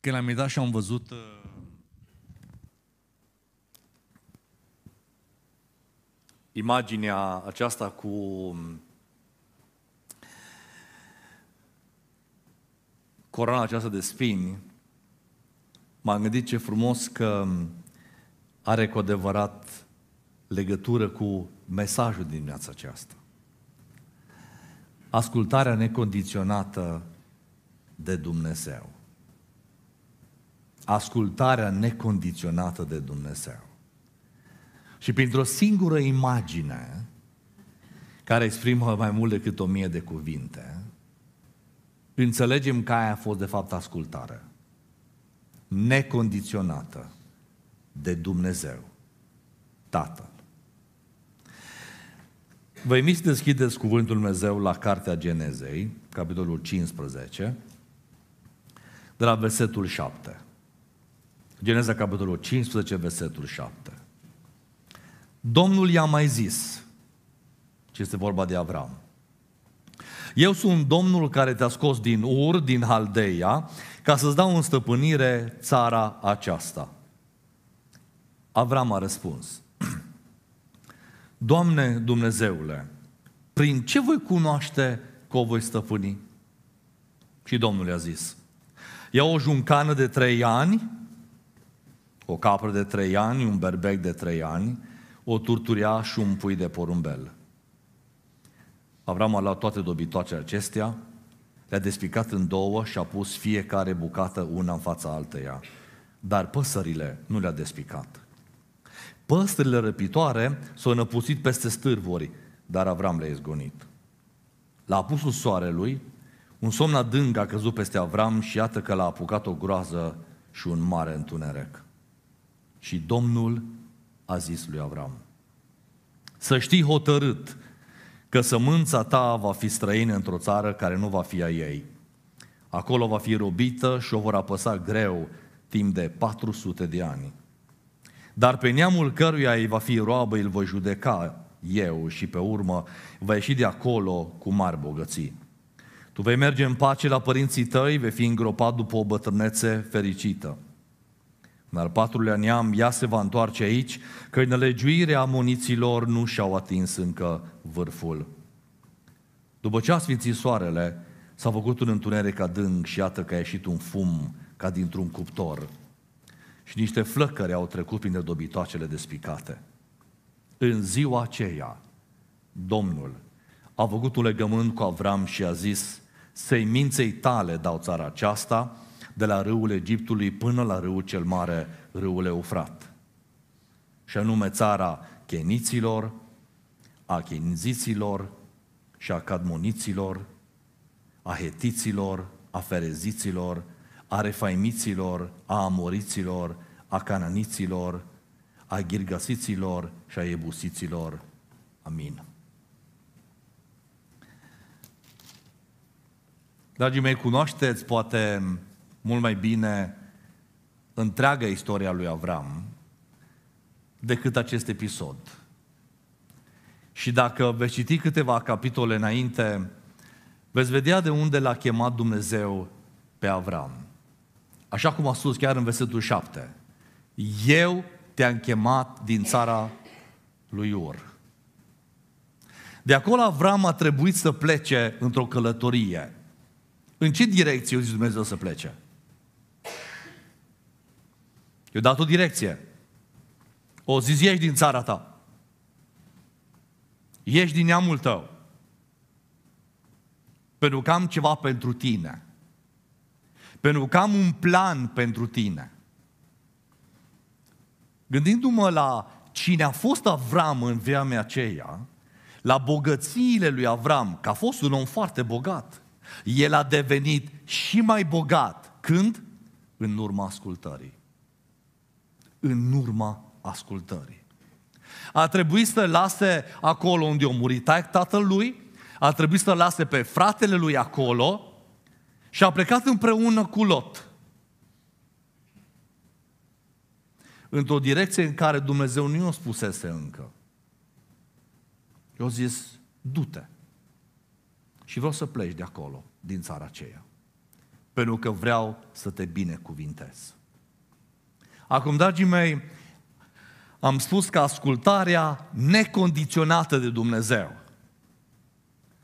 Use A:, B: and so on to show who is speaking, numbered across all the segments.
A: Când am dat și am văzut uh, imaginea aceasta cu um, corona aceasta de spini, m-am gândit ce frumos că um, are cu adevărat legătură cu mesajul din viața aceasta. Ascultarea necondiționată de Dumnezeu ascultarea necondiționată de Dumnezeu. Și printr-o singură imagine, care exprimă mai mult decât o mie de cuvinte, înțelegem că aia a fost de fapt ascultare. Necondiționată de Dumnezeu, Tatăl. Vă invit să deschideți Cuvântul Dumnezeu la Cartea Genezei, capitolul 15, de la versetul 7. Geneza, capitolul 15, versetul 7. Domnul i-a mai zis, ce este vorba de Avram, eu sunt Domnul care te-a scos din Ur, din Haldeia, ca să-ți dau în stăpânire țara aceasta. Avram a răspuns, Doamne Dumnezeule, prin ce voi cunoaște că o voi stăpâni? Și Domnul i-a zis, ia o juncană de trei ani o capră de trei ani, un berbec de trei ani, o turturea și un pui de porumbel. Avram a luat toate dobitoacele acestea, le-a despicat în două și a pus fiecare bucată una în fața alteia. Dar păsările nu le-a despicat. Păsările răpitoare s-au năpuțit peste stârvori, dar Avram le-a izgonit. La apusul soarelui, un somn adânc a căzut peste Avram și iată că l-a apucat o groază și un mare întuneric. Și Domnul a zis lui Avram, să știi hotărât că sămânța ta va fi străină într-o țară care nu va fi a ei. Acolo va fi robită și o vor apăsa greu timp de 400 de ani. Dar pe neamul căruia ei va fi roabă îl voi judeca eu și pe urmă va ieși de acolo cu mari bogății. Tu vei merge în pace la părinții tăi, vei fi îngropat după o bătrânețe fericită. În al patrulea neam, ea se va întoarce aici, că nelegiuirea muniților nu și-au atins încă vârful. După ce a sfințit soarele, s-a făcut un întuneric adânc și iată că a ieșit un fum ca dintr-un cuptor și niște flăcări au trecut prin dobitoacele despicate. În ziua aceea, Domnul a făcut un legământ cu Avram și a zis, seminței tale dau țara aceasta, de la râul Egiptului până la râul cel mare, râul Eufrat. Și anume țara cheniților, a chenziților și a cadmoniților, a hetiților, a fereziților, a refaimiților, a amoriților, a cananiților, a ghirgasiților și a ebusiților. Amin. Dragii mei, cunoașteți poate mult mai bine întreaga istoria lui Avram decât acest episod. Și dacă veți citi câteva capitole înainte, veți vedea de unde l-a chemat Dumnezeu pe Avram. Așa cum a spus chiar în versetul 7. Eu te-am chemat din țara lui Ur. De acolo Avram a trebuit să plece într-o călătorie. În ce direcție o zis Dumnezeu să plece? Eu dat o direcție. O zis, ieși din țara ta. Ieși din neamul tău. Pentru că am ceva pentru tine. Pentru că am un plan pentru tine. Gândindu-mă la cine a fost Avram în vremea aceea, la bogățiile lui Avram, că a fost un om foarte bogat, el a devenit și mai bogat. Când? În urma ascultării în urma ascultării. A trebuit să lase acolo unde a murit tatăl lui, a trebuit să lase pe fratele lui acolo și a plecat împreună cu Lot. Într-o direcție în care Dumnezeu nu i-o spusese încă. Eu zis, du-te și vreau să pleci de acolo, din țara aceea, pentru că vreau să te binecuvintez. Acum, dragii mei, am spus că ascultarea necondiționată de Dumnezeu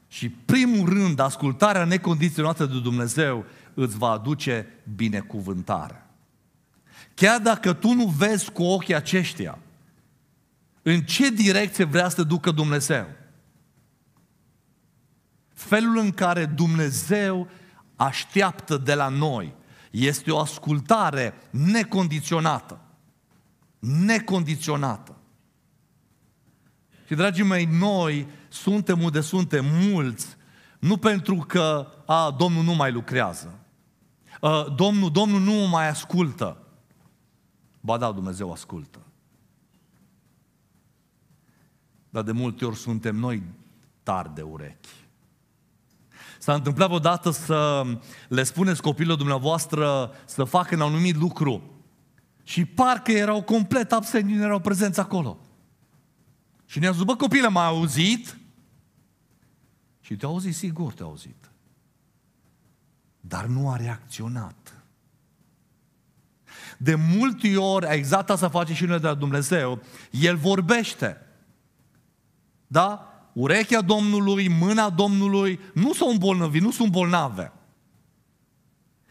A: și primul rând, ascultarea necondiționată de Dumnezeu îți va aduce binecuvântare. Chiar dacă tu nu vezi cu ochii aceștia în ce direcție vrea să te ducă Dumnezeu, felul în care Dumnezeu așteaptă de la noi este o ascultare necondiționată. Necondiționată. Și, dragii mei, noi suntem unde suntem mulți, nu pentru că a, Domnul nu mai lucrează. A, Domnul, Domnul nu mai ascultă. Ba da, Dumnezeu ascultă. Dar de multe ori suntem noi tari de urechi. S-a întâmplat odată să le spuneți copilul dumneavoastră să facă un anumit lucru și parcă erau complet absenți, nu erau prezenți acolo. Și ne-a zis, bă, copilă, m-a auzit? Și te-a auzit, sigur te-a auzit. Dar nu a reacționat. De multe ori, exact asta face și noi de la Dumnezeu, El vorbește. Da? urechea Domnului, mâna Domnului, nu sunt bolnavi, nu sunt bolnave.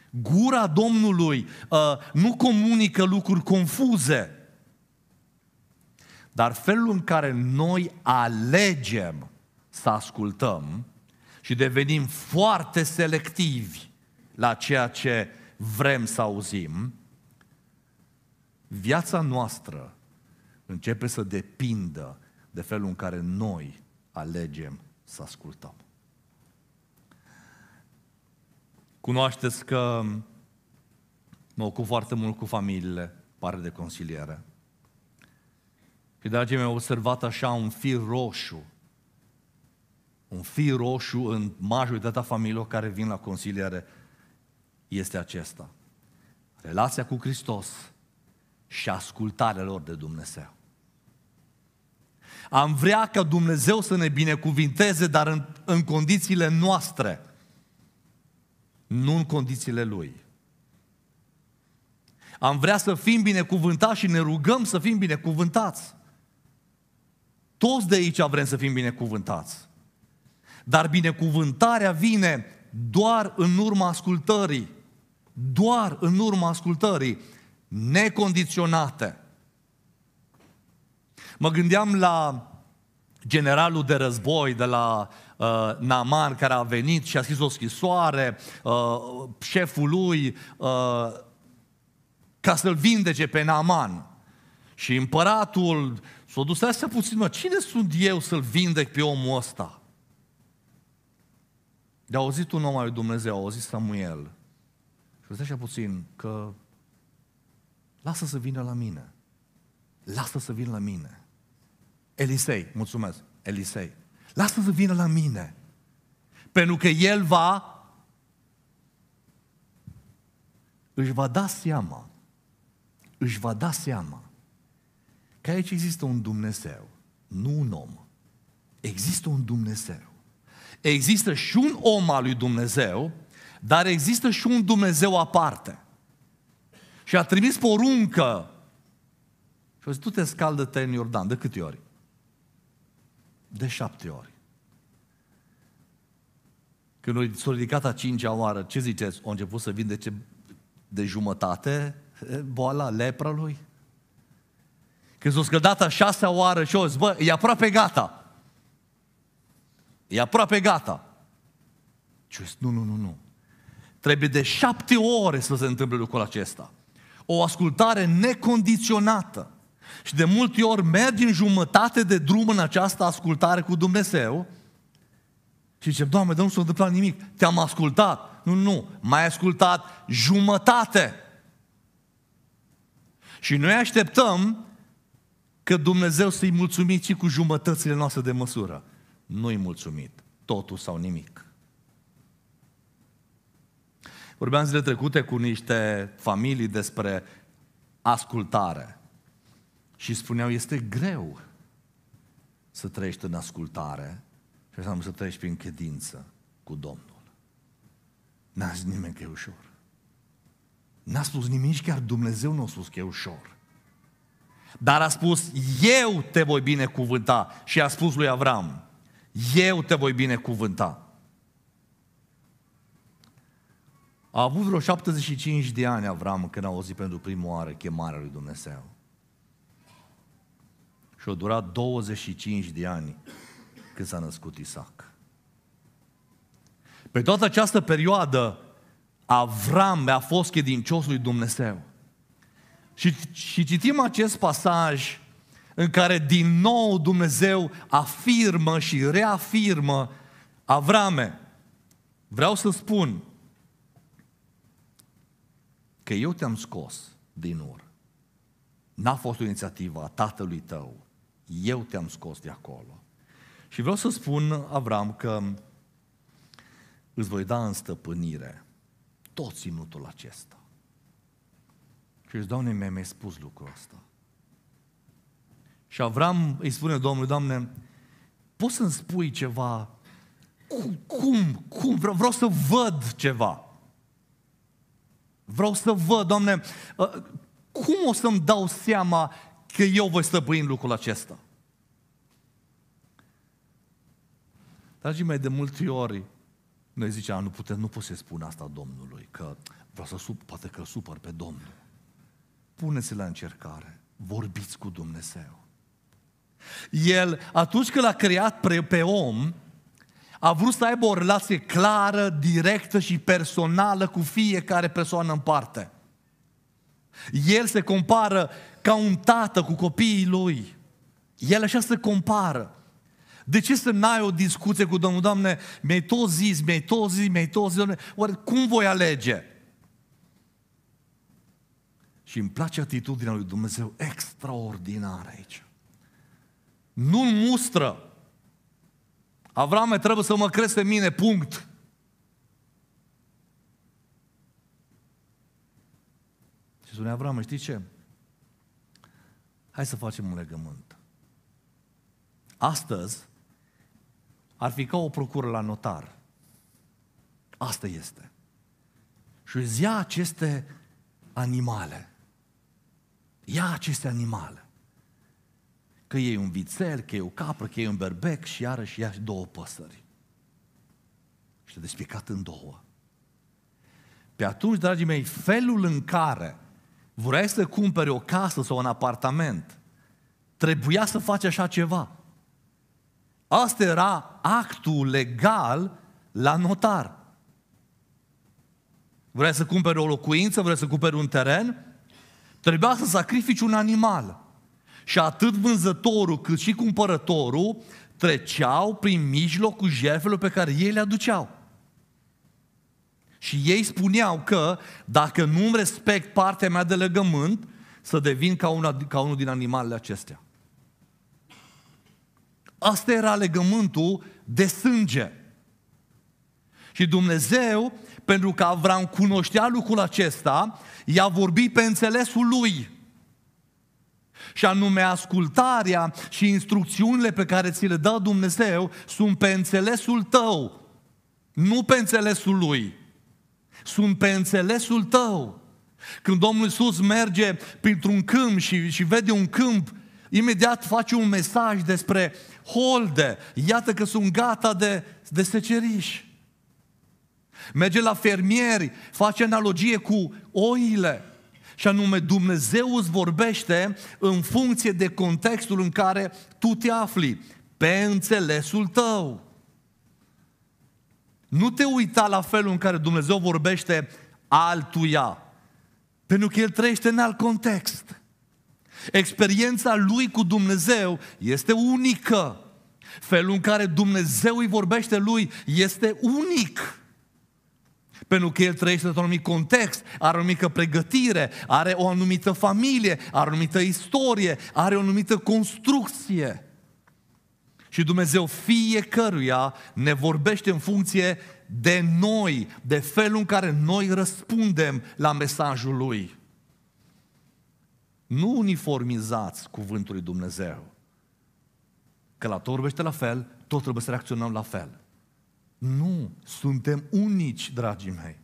A: Gura Domnului uh, nu comunică lucruri confuze. Dar felul în care noi alegem să ascultăm și devenim foarte selectivi la ceea ce vrem să auzim, viața noastră începe să depindă de felul în care noi alegem să ascultăm. Cunoașteți că mă ocup foarte mult cu familiile, pare de consiliere. Și, dragii mei, am observat așa un fir roșu, un fir roșu în majoritatea familiilor care vin la consiliere este acesta. Relația cu Hristos și ascultarea lor de Dumnezeu. Am vrea ca Dumnezeu să ne binecuvinteze, dar în, în condițiile noastre, nu în condițiile Lui. Am vrea să fim binecuvântați și ne rugăm să fim binecuvântați. Toți de aici vrem să fim binecuvântați. Dar binecuvântarea vine doar în urma ascultării. Doar în urma ascultării. Necondiționate. Mă gândeam la generalul de război de la uh, Naman care a venit și a scris o scrisoare uh, șeful lui uh, ca să-l vindece pe Naman. Și împăratul s-a dus astea puțin, mă, cine sunt eu să-l vindec pe omul ăsta? De-a auzit un om al lui Dumnezeu, a auzit Samuel. Și a așa puțin că lasă să vină la mine. Lasă să vină la mine. Elisei, mulțumesc, Elisei. Lasă să vină la mine. Pentru că el va își va da seama, își va da seama că aici există un Dumnezeu, nu un om. Există un Dumnezeu. Există și un om al lui Dumnezeu, dar există și un Dumnezeu aparte. Și a trimis poruncă. Și a zis, tu te scaldă-te în Iordan, de câte ori? De șapte ori. Când s-a ridicat a cincea oară, ce ziceți? A început să vindece de jumătate boala lepra lui? Când s-a scăldat a șasea oară și o zis, bă, e aproape gata. E aproape gata. Și zis, nu, nu, nu, nu. Trebuie de șapte ore să se întâmple lucrul acesta. O ascultare necondiționată. Și de multe ori mergi în jumătate de drum în această ascultare cu Dumnezeu și zice, Doamne, dar nu s-a întâmplat nimic, te-am ascultat. Nu, nu, mai ascultat jumătate. Și noi așteptăm că Dumnezeu să-i mulțumit și cu jumătățile noastre de măsură. Nu-i mulțumit, totul sau nimic. Vorbeam zile trecute cu niște familii despre ascultare. Și spuneau, este greu să trăiești în ascultare și așa să trăiești prin credință cu Domnul. N-a zis nimeni că e ușor. N-a spus nimic, chiar Dumnezeu nu a spus că e ușor. Dar a spus, eu te voi binecuvânta. Și a spus lui Avram, eu te voi binecuvânta. A avut vreo 75 de ani Avram când a auzit pentru prima oară chemarea lui Dumnezeu și a durat 25 de ani când s-a născut Isaac. Pe toată această perioadă, Avram a fost chedincios lui Dumnezeu. Și, și citim acest pasaj în care din nou Dumnezeu afirmă și reafirmă Avrame, vreau să spun că eu te-am scos din ur. N-a fost o inițiativă a tatălui tău. Eu te-am scos de acolo. Și vreau să spun, Avram, că îți voi da în stăpânire tot ținutul acesta. Și zice, Doamne, mi-ai mai spus lucrul ăsta. Și Avram îi spune Domnului, Doamne, poți să-mi spui ceva? Cum? Cum? cum? Vreau, vreau să văd ceva. Vreau să văd, Doamne, uh, cum o să-mi dau seama că eu voi stăpâi în lucrul acesta. Dragii mei, de multe ori noi ziceam, nu putem, nu pot să spun asta Domnului, că vreau să sup, poate că supăr pe Domnul. puneți la încercare, vorbiți cu Dumnezeu. El, atunci când l-a creat pe, pe om, a vrut să aibă o relație clară, directă și personală cu fiecare persoană în parte. El se compară ca un tată cu copiii lui. El așa se compară. De ce să n-ai o discuție cu Domnul? Doamne, mi-ai tot zis, mi-ai tot zis, mi-ai tot zis, Doamne, oare cum voi alege? Și îmi place atitudinea lui Dumnezeu extraordinară aici. Nu-l mustră. Avrame, trebuie să mă crește mine, punct. Și spune Avram, știi ce? Hai să facem un legământ. Astăzi ar fi ca o procură la notar. Asta este. Și îți ia aceste animale. Ia aceste animale. Că e un vițel, că e o capră, că e un berbec și iarăși ia două păsări. Și le despicat în două. Pe atunci, dragii mei, felul în care Vrei să cumpere o casă sau un apartament. Trebuia să faci așa ceva. Asta era actul legal la notar. Vrei să cumperi o locuință, vrei să cumperi un teren? Trebuia să sacrifici un animal. Și atât vânzătorul cât și cumpărătorul treceau prin mijlocul jertfelor pe care ei le aduceau. Și ei spuneau că dacă nu respect partea mea de legământ, să devin ca, una, ca unul din animalele acestea. Asta era legământul de sânge. Și Dumnezeu, pentru că Avram cunoștea lucrul acesta, i-a vorbit pe înțelesul lui. Și anume, ascultarea și instrucțiunile pe care ți le dă Dumnezeu sunt pe înțelesul tău, nu pe înțelesul lui sunt pe înțelesul tău. Când Domnul Iisus merge printr-un câmp și, și vede un câmp, imediat face un mesaj despre holde, iată că sunt gata de, de seceriș. Merge la fermieri, face analogie cu oile. Și anume, Dumnezeu îți vorbește în funcție de contextul în care tu te afli, pe înțelesul tău. Nu te uita la felul în care Dumnezeu vorbește altuia. Pentru că El trăiește în alt context. Experiența lui cu Dumnezeu este unică. Felul în care Dumnezeu îi vorbește lui este unic. Pentru că el trăiește într-un anumit context, are o anumită pregătire, are o anumită familie, are o anumită istorie, are o anumită construcție. Și Dumnezeu fiecăruia ne vorbește în funcție de noi, de felul în care noi răspundem la mesajul Lui. Nu uniformizați cuvântul lui Dumnezeu. Că la tot vorbește la fel, tot trebuie să reacționăm la fel. Nu, suntem unici, dragii mei.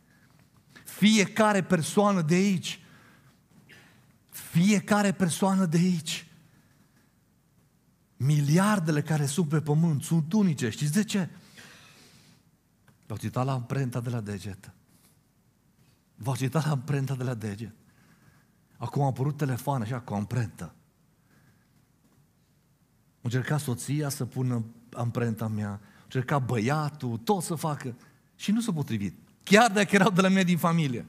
A: Fiecare persoană de aici, fiecare persoană de aici Miliardele care sunt pe pământ sunt unice. Știți de ce? V-au citat la amprenta de la deget. V-au citat la amprenta de la deget. Acum a apărut telefon așa cu amprentă. încercat soția să pună amprenta mea, încercat băiatul, tot să facă. Și nu s-a potrivit. Chiar dacă erau de la mine din familie.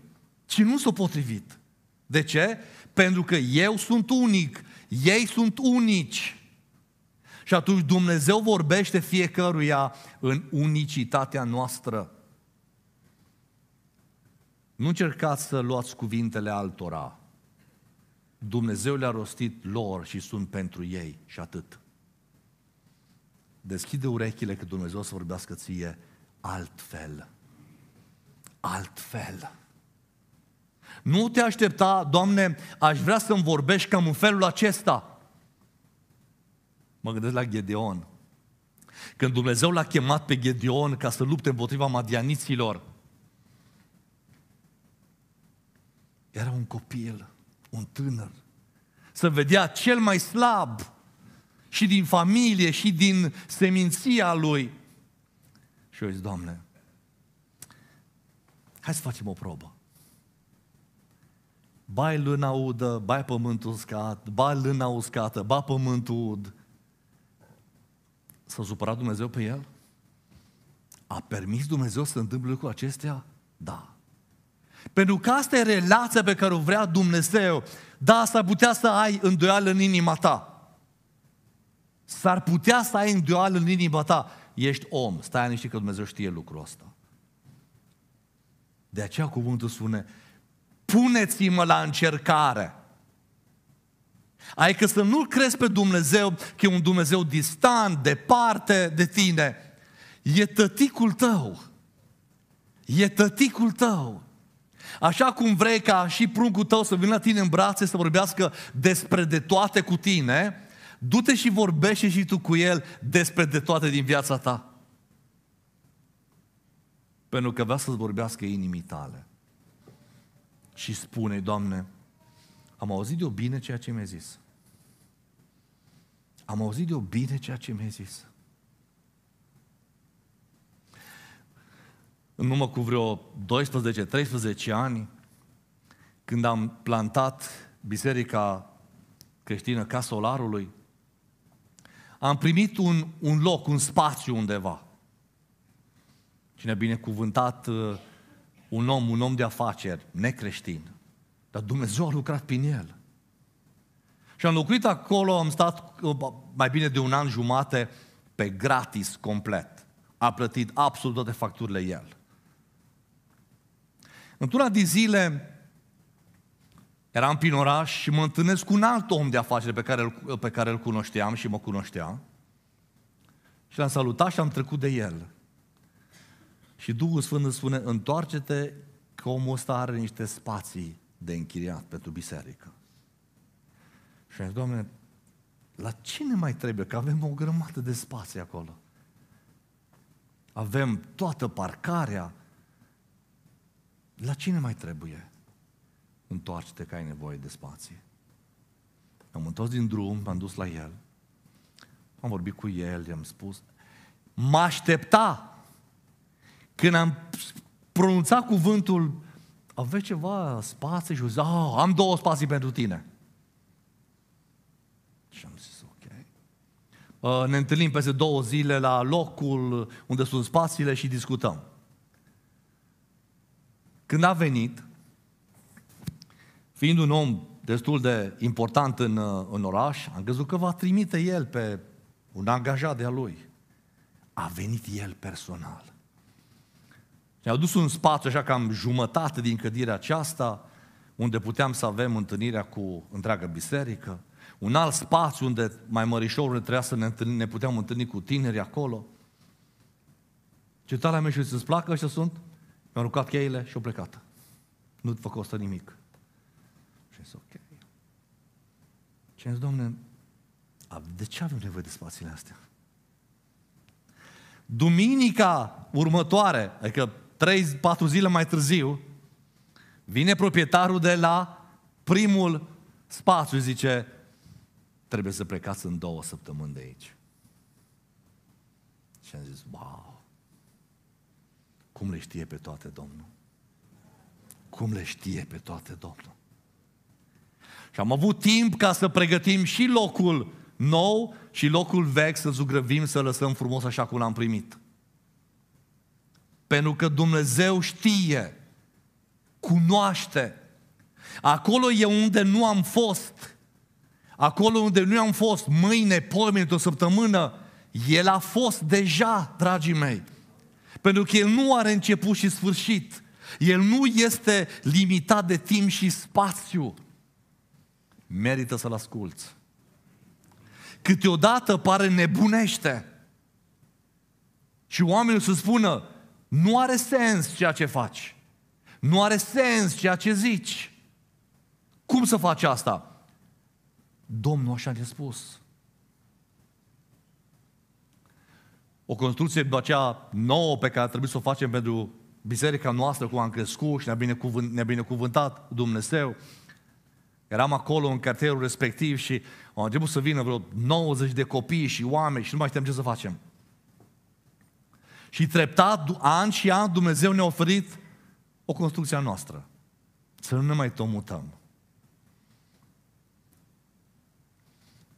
A: Și nu s-a potrivit. De ce? Pentru că eu sunt unic, ei sunt unici. Și atunci Dumnezeu vorbește fiecăruia în unicitatea noastră. Nu încercați să luați cuvintele altora. Dumnezeu le-a rostit lor și sunt pentru ei și atât. Deschide urechile că Dumnezeu să vorbească ție altfel. Altfel. Nu te aștepta, Doamne, aș vrea să-mi vorbești cam în felul acesta – Mă gândesc la Gedeon. Când Dumnezeu l-a chemat pe Gedeon ca să lupte împotriva madianiților, era un copil, un tânăr, să vedea cel mai slab și din familie și din seminția lui. Și eu zic, Doamne, hai să facem o probă. Bai luna udă, bai pământul uscat, bai luna uscată, bai pământul ud. S-a supărat Dumnezeu pe el? A permis Dumnezeu să întâmple lucrul acestea? Da. Pentru că asta e relația pe care o vrea Dumnezeu. Da, s-ar putea să ai îndoială în inima ta. S-ar putea să ai îndoială în inima ta. Ești om, stai niște că Dumnezeu știe lucrul ăsta. De aceea cuvântul spune, puneți-mă la încercare. Adică să nu crezi pe Dumnezeu că e un Dumnezeu distant, departe de tine. E tăticul tău. E tăticul tău. Așa cum vrei ca și pruncul tău să vină la tine în brațe să vorbească despre de toate cu tine, du-te și vorbește și tu cu el despre de toate din viața ta. Pentru că vrea să-ți vorbească inimii tale. Și spune, Doamne, am auzit o bine ceea ce mi-ai zis. Am auzit eu bine ceea ce mi-ai zis? În urmă cu vreo 12-13 ani, când am plantat biserica creștină casolarului, Solarului, am primit un, un loc, un spațiu undeva. Cine a binecuvântat uh, un om, un om de afaceri, necreștin. Dar Dumnezeu a lucrat prin el. Și am locuit acolo, am stat uh, mai bine de un an jumate pe gratis complet. A plătit absolut toate facturile el. Într-una din zile eram prin oraș și mă întâlnesc cu un alt om de afaceri pe care, îl, uh, pe care îl cunoșteam și mă cunoștea. Și l-am salutat și am trecut de el. Și Duhul Sfânt îmi spune, întoarce-te că omul ăsta are niște spații de închiriat pentru biserică. Și am zis, Doamne, la ce ne mai trebuie? Că avem o grămadă de spații acolo. Avem toată parcarea. La cine mai trebuie? Întoarce-te că ai nevoie de spații. Am întors din drum, m-am dus la el. Am vorbit cu el, i-am spus. Mă aștepta când am pronunțat cuvântul aveți ceva spații și zis, ah, am două spații pentru tine. Și am zis, ok. Uh, ne întâlnim peste două zile la locul unde sunt spațiile și discutăm. Când a venit, fiind un om destul de important în, uh, în oraș, am crezut că va trimite el pe un angajat de-a lui. A venit el personal. ne a dus un spațiu așa cam jumătate din cădirea aceasta, unde puteam să avem întâlnirea cu întreaga biserică un alt spațiu unde mai mărișorul trebuia să ne, întâlni, ne puteam întâlni cu tineri acolo. Ce tare am ieșit să-ți placă ăștia sunt? Mi-am rucat cheile și au plecat. Nu-ți fac costă nimic. Și zis, ok. Și zis, domne, de ce avem nevoie de spațiile astea? Duminica următoare, adică 3-4 zile mai târziu, vine proprietarul de la primul spațiu, zice, trebuie să plecați în două săptămâni de aici. Și am zis, wow, cum le știe pe toate Domnul? Cum le știe pe toate Domnul? Și am avut timp ca să pregătim și locul nou și locul vechi să zugrăvim, să lăsăm frumos așa cum l-am primit. Pentru că Dumnezeu știe, cunoaște. Acolo e unde nu am fost, Acolo unde nu am fost, mâine, poimine, o săptămână, El a fost deja, dragii mei. Pentru că El nu are început și sfârșit. El nu este limitat de timp și spațiu. Merită să-L asculți. Câteodată pare nebunește. Și oamenii să spună, nu are sens ceea ce faci. Nu are sens ceea ce zici. Cum să faci asta? Domnul așa ne-a spus. O construcție după aceea nouă pe care trebuie să o facem pentru biserica noastră cu am crescut și ne-a binecuvânt, ne binecuvântat Dumnezeu. Eram acolo în cartierul respectiv și au început să vină vreo 90 de copii și oameni și nu mai știam ce să facem. Și treptat, an și an, Dumnezeu ne-a oferit o construcție noastră. Să nu ne mai tomutăm.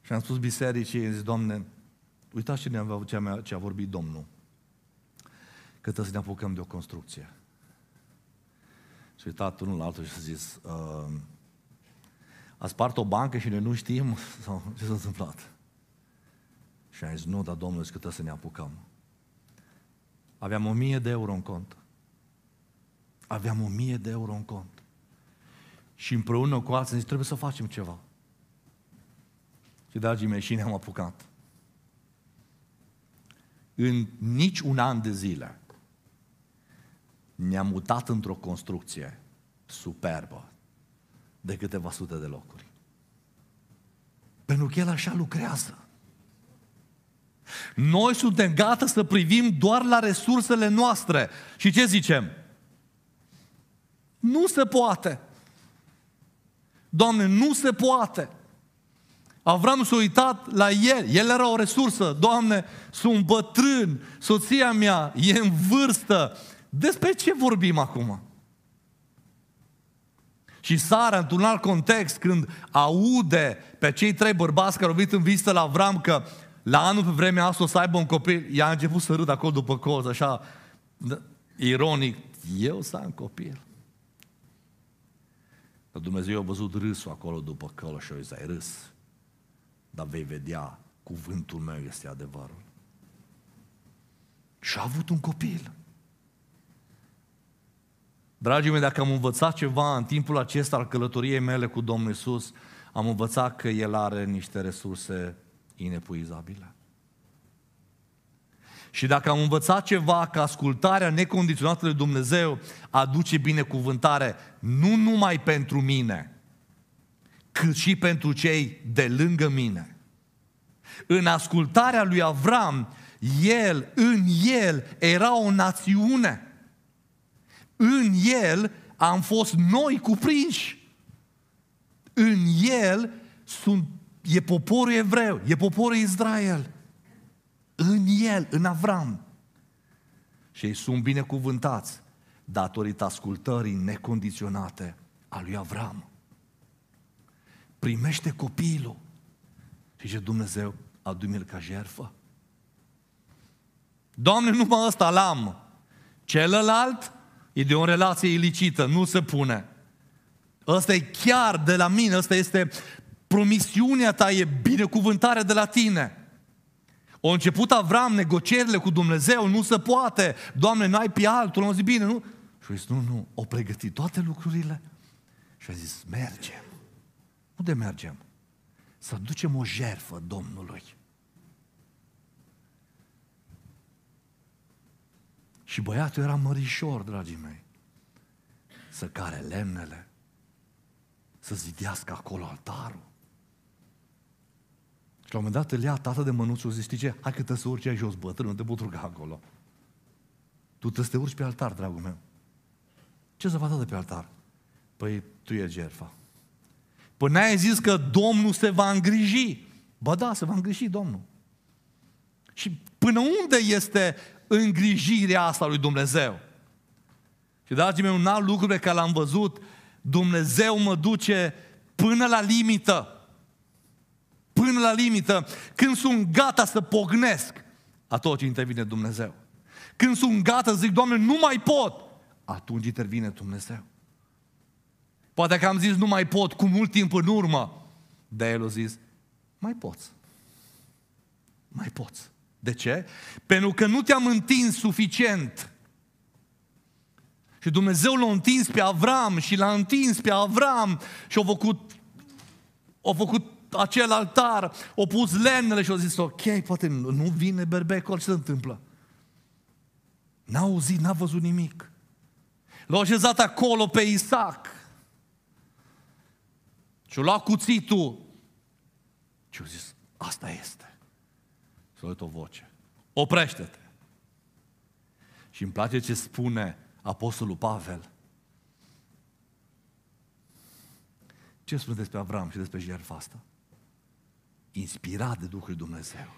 A: Și am spus bisericii, zis, Doamne, uitați ce, ne-a, ce, a, ce a vorbit Domnul. Că trebuie să ne apucăm de o construcție. Și uitat unul la altul și a zis, ehm, a spart o bancă și noi nu știm sau ce s-a întâmplat. Și am zis, nu, dar Domnul zis că trebuie să ne apucăm. Aveam o mie de euro în cont. Aveam o mie de euro în cont. Și împreună cu alții zis, trebuie să facem ceva. Și, dragii mei, și ne-am apucat. În nici un an de zile ne-am mutat într-o construcție superbă de câteva sute de locuri. Pentru că El așa lucrează. Noi suntem gata să privim doar la resursele noastre. Și ce zicem? Nu se poate. Doamne, nu se poate. Avram s-a uitat la el, el era o resursă. Doamne, sunt bătrân, soția mea e în vârstă. Despre ce vorbim acum? Și Sara, într-un alt context, când aude pe cei trei bărbați care au venit în vizită la Avram că la anul pe vremea asta o să aibă un copil, ea a început să râd acolo după colț, așa, da, ironic, eu să am copil. Dar Dumnezeu a văzut râsul acolo după colț și a zis, ai râs dar vei vedea, cuvântul meu este adevărul. Și a avut un copil. Dragii mei, dacă am învățat ceva în timpul acesta al călătoriei mele cu Domnul Isus, am învățat că El are niște resurse inepuizabile. Și dacă am învățat ceva că ascultarea necondiționată de Dumnezeu aduce binecuvântare nu numai pentru mine, cât și pentru cei de lângă mine. În ascultarea lui Avram, el, în el, era o națiune. În el am fost noi cuprinși. În el sunt, e poporul evreu, e poporul Israel. În el, în Avram. Și ei sunt binecuvântați datorită ascultării necondiționate a lui Avram primește copilul. Și zice Dumnezeu, adu-mi-l ca jerfă. Doamne, numai ăsta l-am. Celălalt e de o relație ilicită, nu se pune. Ăsta e chiar de la mine, ăsta este promisiunea ta, e binecuvântare de la tine. O început Avram negocierile cu Dumnezeu, nu se poate. Doamne, n-ai pe altul, am zis bine, nu? Și a zis, nu, nu, o pregătit toate lucrurile. Și a zis, mergem. Unde mergem? Să ducem o jerfă Domnului. Și băiatul era mărișor, dragii mei, să care lemnele, să zidească acolo altarul. Și la un moment dat îl ia tată de și zice, Hai că te să urci ai jos, bătrân, nu te pot ruga acolo. Tu trebuie să te urci pe altar, dragul meu. Ce să fac de pe altar? Păi tu e jerfa. Până ai zis că Domnul se va îngriji. Bă da, se va îngriji Domnul. Și până unde este îngrijirea asta lui Dumnezeu? Și dragii mei, un alt lucru pe care l-am văzut, Dumnezeu mă duce până la limită. Până la limită, când sunt gata să pognesc, atunci intervine Dumnezeu. Când sunt gata, zic, Doamne, nu mai pot, atunci intervine Dumnezeu. Poate că am zis nu mai pot cu mult timp în urmă. Dar el a zis, mai poți. Mai poți. De ce? Pentru că nu te-am întins suficient. Și Dumnezeu l-a întins pe Avram și l-a întins pe Avram și a făcut, a făcut acel altar, a pus lemnele și au zis, ok, poate nu vine berbecul, ce se întâmplă? N-a auzit, n-a văzut nimic. L-a așezat acolo pe Isaac. Și-o lua cuțitul. Și au zis, asta este. Să o voce. Oprește-te. Și îmi place ce spune Apostolul Pavel. Ce spune despre Avram și despre jertfa asta? Inspirat de Duhul Dumnezeu.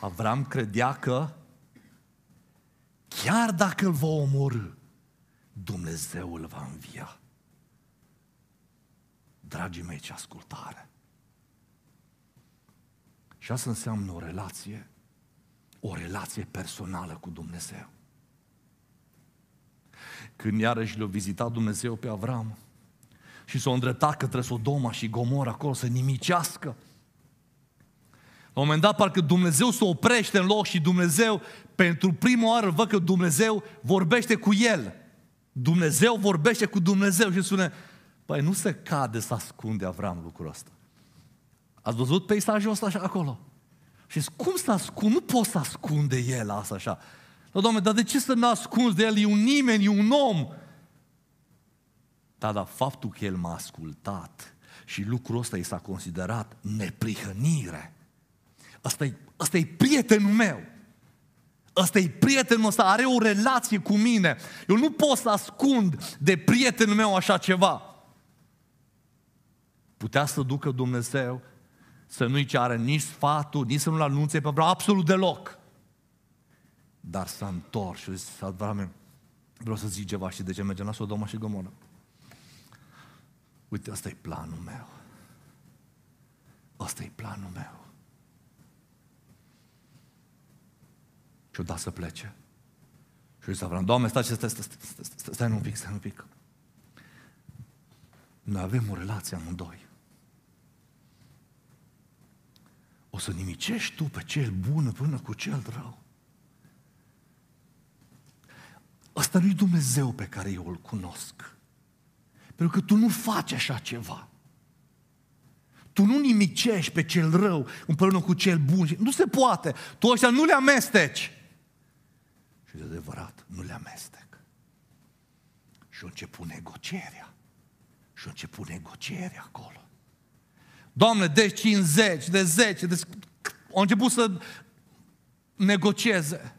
A: Avram credea că chiar dacă îl va omorâ, Dumnezeu îl va învia. Dragii mei, ce ascultare! Și asta înseamnă o relație, o relație personală cu Dumnezeu. Când iarăși l a vizitat Dumnezeu pe Avram și s-a îndreptat către Sodoma și Gomor acolo să nimicească, la un moment dat, parcă Dumnezeu se o oprește în loc și Dumnezeu, pentru prima oară, văd că Dumnezeu vorbește cu el. Dumnezeu vorbește cu Dumnezeu și spune, Păi nu se cade să ascunde Avram lucrul ăsta. Ați văzut peisajul ăsta așa acolo? Și zic, cum să ascund? Nu poți să ascunde el asta așa. Da, doamne, dar de ce să nu ascunzi de el? E un nimeni, e un om. Da, dar faptul că el m-a ascultat și lucrul ăsta i s-a considerat neprihănire. Asta e, asta e prietenul meu. Ăsta e prietenul ăsta, are o relație cu mine. Eu nu pot să ascund de prietenul meu așa ceva putea să ducă Dumnezeu să nu-i ceară nici sfatul, nici să nu-l anunțe pe vreau, absolut deloc. Dar s-a întors și a zis, vreau să zic ceva și de ce merge la Sodoma și Gomorra. Uite, ăsta e planul meu. Ăsta e planul meu. Și-o dat să plece. Și-o zis Avram, Doamne, stai, stai, stai, stai, stai, stai, stai, stai stai, pic, stai stai, pic. stai, avem o relație amândoi. să nimicești tu pe cel bun până cu cel rău. Asta nu-i Dumnezeu pe care eu îl cunosc. Pentru că tu nu faci așa ceva. Tu nu nimicești pe cel rău împreună cu cel bun. Nu se poate. Tu ăștia nu le amesteci. Și de adevărat, nu le amestec. Și o început negocierea. Și o început negocierea acolo. Doamne, de 50, de 10, de... Au început să negocieze.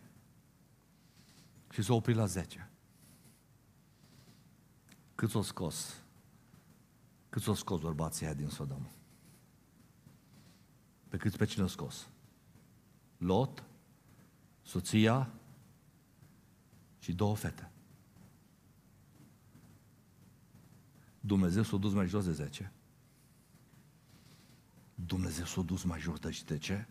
A: Și s au oprit la 10. Cât s au scos? Cât s au scos bărbații aia din Sodom? Pe cât pe cine au scos? Lot, soția și două fete. Dumnezeu s-a dus mai jos de 10. Dumnezeu s-a dus mai dar și de ce?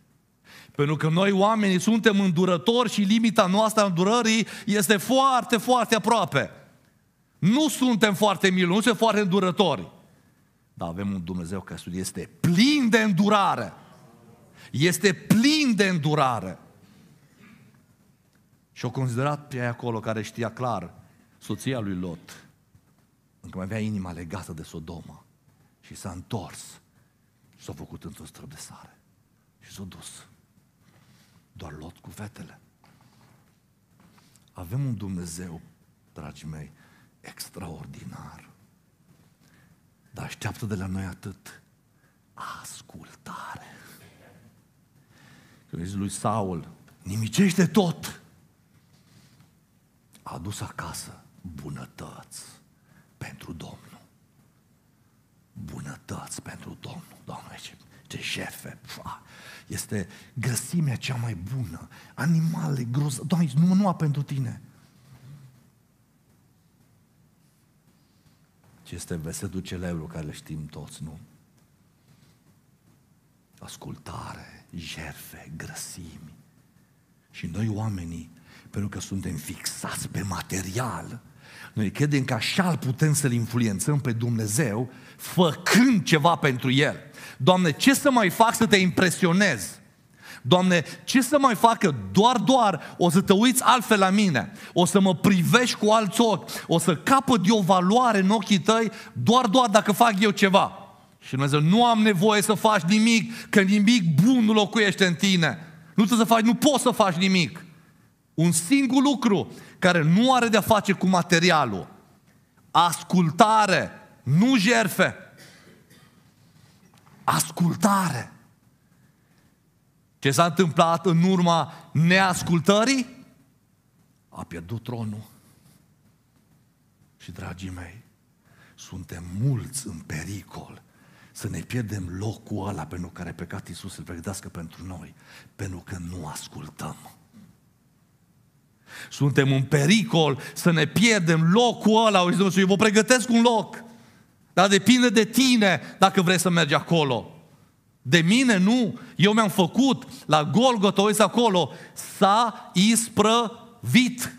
A: Pentru că noi oamenii suntem îndurători și limita noastră a îndurării este foarte, foarte aproape. Nu suntem foarte mili, nu suntem foarte îndurători. Dar avem un Dumnezeu care este plin de îndurare. Este plin de îndurare. Și o considerat pe acolo care știa clar, soția lui Lot, încă mai avea inima legată de Sodoma și s-a întors și s-au făcut într-o sare Și s-au dus. Doar Lot cu fetele. Avem un Dumnezeu, dragii mei, extraordinar. Dar așteaptă de la noi atât ascultare. Când zice lui Saul, nimicește tot. A adus acasă bunătăți pentru Domnul bunătăți pentru Domnul. Domnul, ce, ce șefe! Pfa. Este grăsimea cea mai bună. Animale groz, Doamne, nu numai pentru tine. Și este versetul celebru care le știm toți, nu? Ascultare, jerfe, grăsimi. Și noi oamenii, pentru că suntem fixați pe material, noi credem că așa îl putem să-L influențăm pe Dumnezeu, făcând ceva pentru El. Doamne, ce să mai fac să te impresionez? Doamne, ce să mai facă? Doar, doar o să te uiți altfel la mine, o să mă privești cu alți ochi, o să capăt eu valoare în ochii tăi, doar, doar dacă fac eu ceva. Și Dumnezeu, nu am nevoie să faci nimic, că nimic bun nu locuiește în tine. Nu trebuie să faci, nu poți să faci nimic. Un singur lucru care nu are de-a face cu materialul. Ascultare, nu jerfe. Ascultare. Ce s-a întâmplat în urma neascultării? A pierdut tronul. Și, dragii mei, suntem mulți în pericol să ne pierdem locul ăla pentru care a plecat Iisus să-L pregătească pentru noi, pentru că nu ascultăm. Suntem în pericol să ne pierdem locul ăla. Auzi, Dumnezeu, eu vă pregătesc un loc. Dar depinde de tine dacă vrei să mergi acolo. De mine nu. Eu mi-am făcut la Golgota, uite acolo, s-a isprăvit.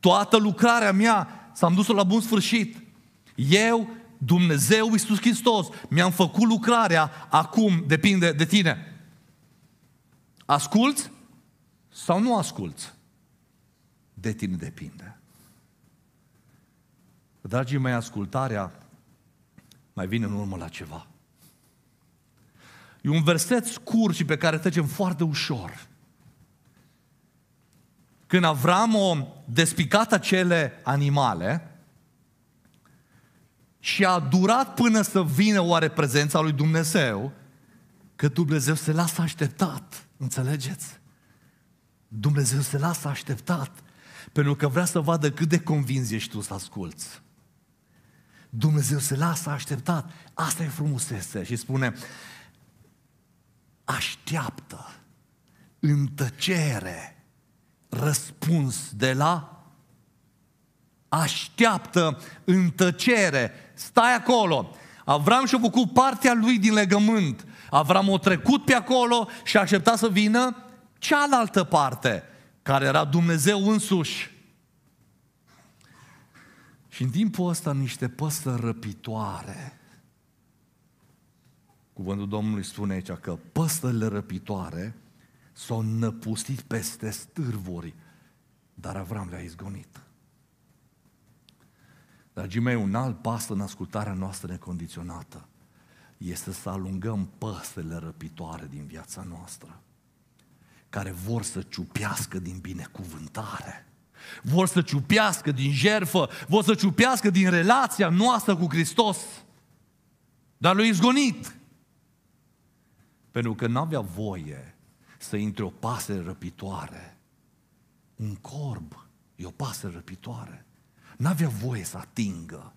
A: Toată lucrarea mea s a dus la bun sfârșit. Eu, Dumnezeu Iisus Hristos, mi-am făcut lucrarea, acum depinde de tine. Asculți sau nu asculți? de tine depinde. Dragii mei, ascultarea mai vine în urmă la ceva. E un verset scurt și pe care trecem foarte ușor. Când Avram o despicat acele animale și a durat până să vină oare prezența lui Dumnezeu, că Dumnezeu se lasă așteptat, înțelegeți? Dumnezeu se lasă așteptat pentru că vrea să vadă cât de convins ești tu să asculți. Dumnezeu se lasă așteptat. Asta e frumusețea și spune, așteaptă în tăcere răspuns de la așteaptă în tăcere. Stai acolo. Avram și-a făcut partea lui din legământ. Avram o trecut pe acolo și a așteptat să vină cealaltă parte care era Dumnezeu însuși. Și în timpul ăsta niște păsări răpitoare. Cuvântul Domnului spune aici că păsările răpitoare s-au năpustit peste stârvuri, dar Avram le-a izgonit. Dragii mei, un alt pas în ascultarea noastră necondiționată este să alungăm păsările răpitoare din viața noastră care vor să ciupească din binecuvântare. Vor să ciupească din jerfă, vor să ciupească din relația noastră cu Hristos. Dar lui izgonit. Pentru că nu avea voie să intre o pasăre răpitoare. Un corb e o pasăre răpitoare. N-avea voie să atingă.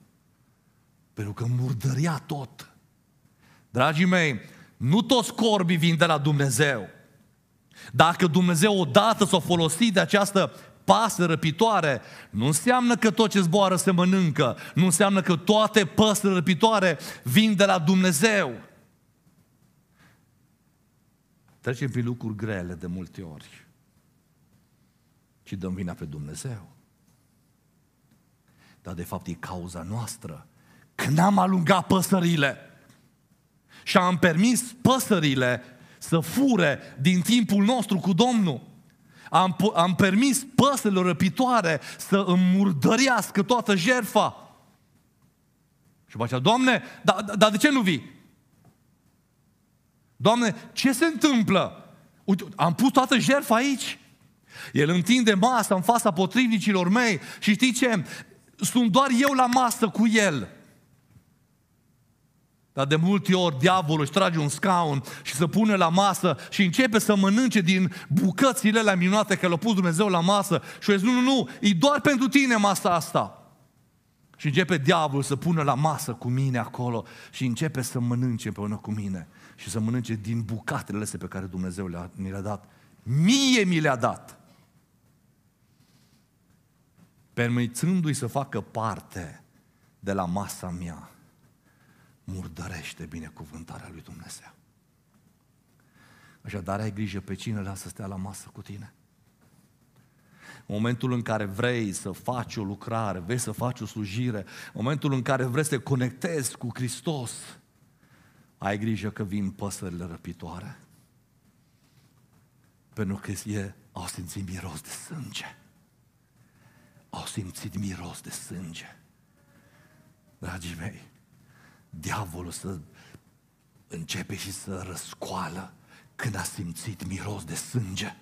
A: Pentru că murdăria tot. Dragii mei, nu toți corbii vin de la Dumnezeu. Dacă Dumnezeu odată s-a folosit de această pasă răpitoare, nu înseamnă că tot ce zboară se mănâncă, nu înseamnă că toate păsările răpitoare vin de la Dumnezeu. Trecem prin lucruri grele de multe ori și dăm vina pe Dumnezeu. Dar de fapt e cauza noastră. Când am alungat păsările și am permis păsările să fure din timpul nostru cu Domnul. Am, am permis păsărilor răpitoare să îmmurdărească toată jerfa. Și după aceea, Doamne, dar da, da, de ce nu vii? Doamne, ce se întâmplă? Uite, am pus toată jerfa aici. El întinde masa în fața potrivnicilor mei și știi ce? Sunt doar eu la masă cu el. Dar de multe ori diavolul își trage un scaun și se pune la masă și începe să mănânce din bucățile la minunate care l a pus Dumnezeu la masă și o zis, nu, nu, nu, e doar pentru tine masa asta. Și începe diavolul să pună la masă cu mine acolo și începe să mănânce împreună cu mine și să mănânce din bucatele astea pe care Dumnezeu le-a, mi le-a dat. Mie mi le-a dat. Permițându-i să facă parte de la masa mea murdărește binecuvântarea lui Dumnezeu. Așadar, ai grijă pe cine lasă să stea la masă cu tine. În momentul în care vrei să faci o lucrare, vrei să faci o slujire, în momentul în care vrei să te conectezi cu Hristos, ai grijă că vin păsările răpitoare. Pentru că e, au simțit miros de sânge. Au simțit miros de sânge. Dragii mei, diavolul să începe și să răscoală când a simțit miros de sânge.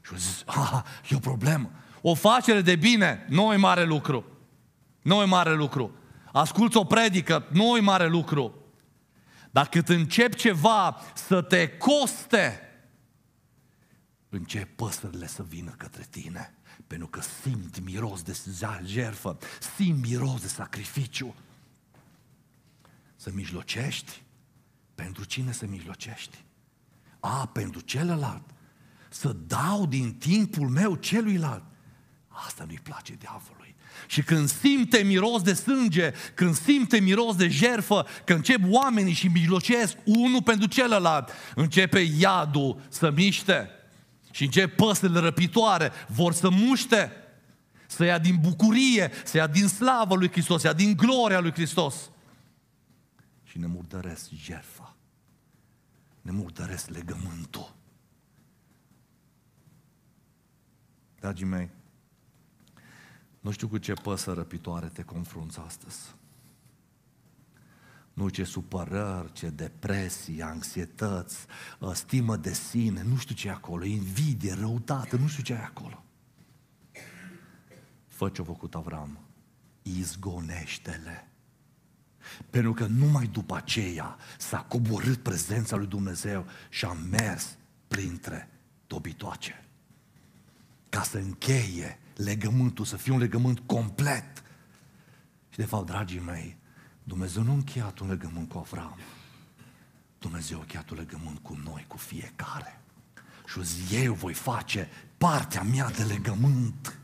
A: Și a zis, ah, e o problemă. O facere de bine, nu e mare lucru. Nu e mare lucru. Asculți o predică, nu e mare lucru. Dar cât încep ceva să te coste, încep păsările să vină către tine. Pentru că simt miros de jerfă, simt miros de sacrificiu. Să mijlocești? Pentru cine să mijlocești? A, pentru celălalt. Să dau din timpul meu celuilalt. Asta nu-i place diavolului. Și când simte miros de sânge, când simte miros de jerfă, când încep oamenii și mijlocesc unul pentru celălalt, începe iadul să miște și încep păsările răpitoare, vor să muște, să ia din bucurie, să ia din slavă lui Hristos, să ia din gloria lui Hristos și ne murdăresc jertfa, ne murdăresc legământul. Dragii mei, nu știu cu ce păsără răpitoare te confrunți astăzi. Nu ce supărări, ce depresii, anxietăți, ă, stimă de sine, nu știu ce e acolo, invidie, răutate, nu știu ce e acolo. Fă ce-a făcut Avram, izgonește-le. Pentru că numai după aceea s-a coborât prezența lui Dumnezeu și a mers printre dobitoace. Ca să încheie legământul, să fie un legământ complet. Și de fapt, dragii mei, Dumnezeu nu a încheiat un legământ cu Avram. Dumnezeu a încheiat un legământ cu noi, cu fiecare. Și zi, eu voi face partea mea de legământ.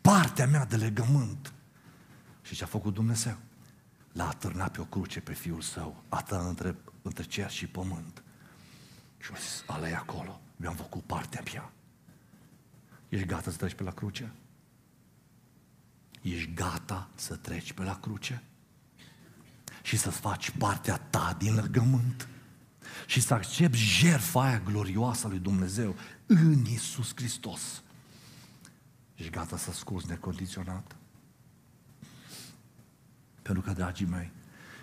A: Partea mea de legământ. Și ce a făcut Dumnezeu? l-a atârnat pe o cruce pe fiul său, atârnat între, între cer și pământ. Și a zis, ala e acolo, mi-am făcut partea mea. Ești gata să treci pe la cruce? Ești gata să treci pe la cruce? Și să-ți faci partea ta din legământ? Și să accepti jertfa aia glorioasă lui Dumnezeu în Iisus Hristos? Ești gata să scuzi necondiționat? Pentru că, dragii mei,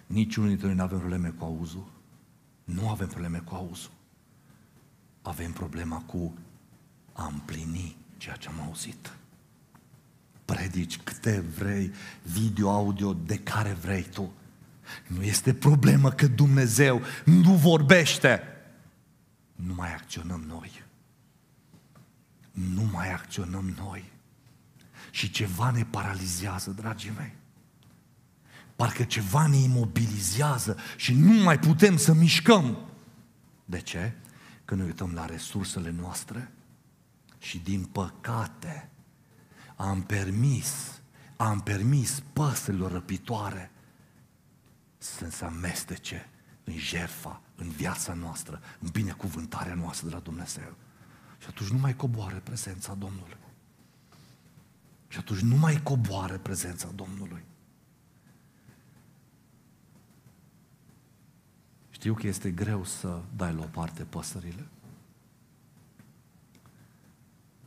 A: niciunul dintre noi nu avem probleme cu auzul. Nu avem probleme cu auzul. Avem problema cu a împlini ceea ce am auzit. Predici câte vrei, video, audio, de care vrei tu. Nu este problemă că Dumnezeu nu vorbește. Nu mai acționăm noi. Nu mai acționăm noi. Și ceva ne paralizează, dragii mei. Parcă ceva ne imobilizează și nu mai putem să mișcăm. De ce? Că ne uităm la resursele noastre și din păcate am permis, am permis păsărilor răpitoare să se amestece în jerfa, în viața noastră, în binecuvântarea noastră de la Dumnezeu. Și atunci nu mai coboară prezența Domnului. Și atunci nu mai coboară prezența Domnului. Știu că este greu să dai la o parte păsările.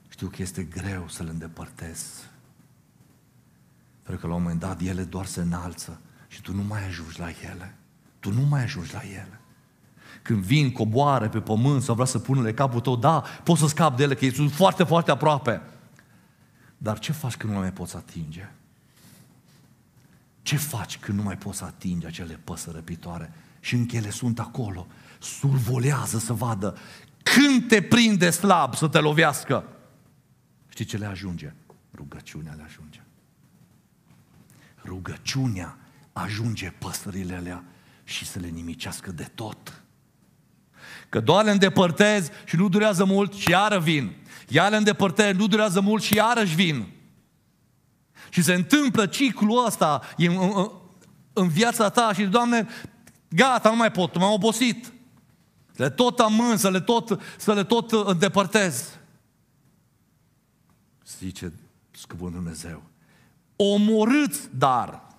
A: Știu că este greu să le îndepărtezi. Pentru că la un moment dat ele doar se înalță și tu nu mai ajungi la ele. Tu nu mai ajungi la ele. Când vin, coboare pe pământ sau vrea să pună le capul tău, da, poți să scapi de ele, că ei sunt foarte, foarte aproape. Dar ce faci când nu mai poți atinge? Ce faci când nu mai poți atinge acele păsări răpitoare? și ele sunt acolo. Survolează să vadă când te prinde slab să te lovească. Știi ce le ajunge? Rugăciunea le ajunge. Rugăciunea ajunge păsările alea și să le nimicească de tot. Că doar le îndepărtezi și nu durează mult și iară vin. Iar le îndepărtezi, nu durează mult și iarăși vin. Și se întâmplă ciclul ăsta în, în, în viața ta și, Doamne, Gata, nu mai pot, m-am obosit. Le tot amân, să le tot, să le tot îndepărtez. Zice Scumpul Dumnezeu, omorâți dar.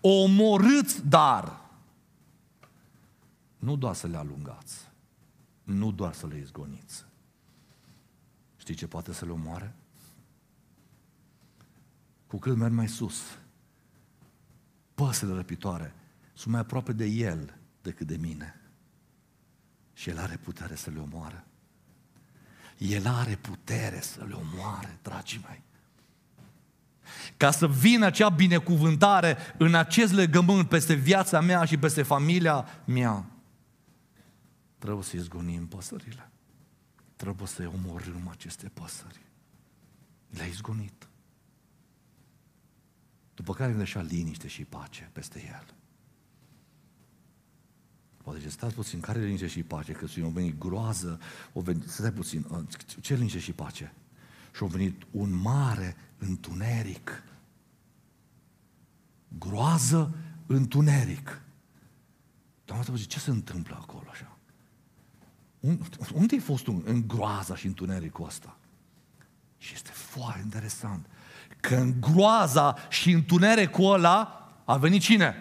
A: Omorâți dar. Nu doar să le alungați. Nu doar să le izgoniți. Știi ce poate să le omoare? Cu cât merg mai sus, păsele răpitoare sunt mai aproape de El decât de mine. Și El are putere să le omoară. El are putere să le omoare, dragii mei. Ca să vină acea binecuvântare în acest legământ peste viața mea și peste familia mea, trebuie să izgonim păsările. Trebuie să omorâm aceste păsări. Le-a izgonit. După care ne liniște și pace peste el. Poate zice, stați puțin, care linge și pace? Că sunt venit groază, o venit, stai puțin, ă, ce linge și pace? Și au venit un mare întuneric. Groază, întuneric. Doamna zice, ce se întâmplă acolo așa? Unde e fost un, în groaza și întunericul ăsta? Și este foarte interesant că în groaza și întunericul ăla a venit cine?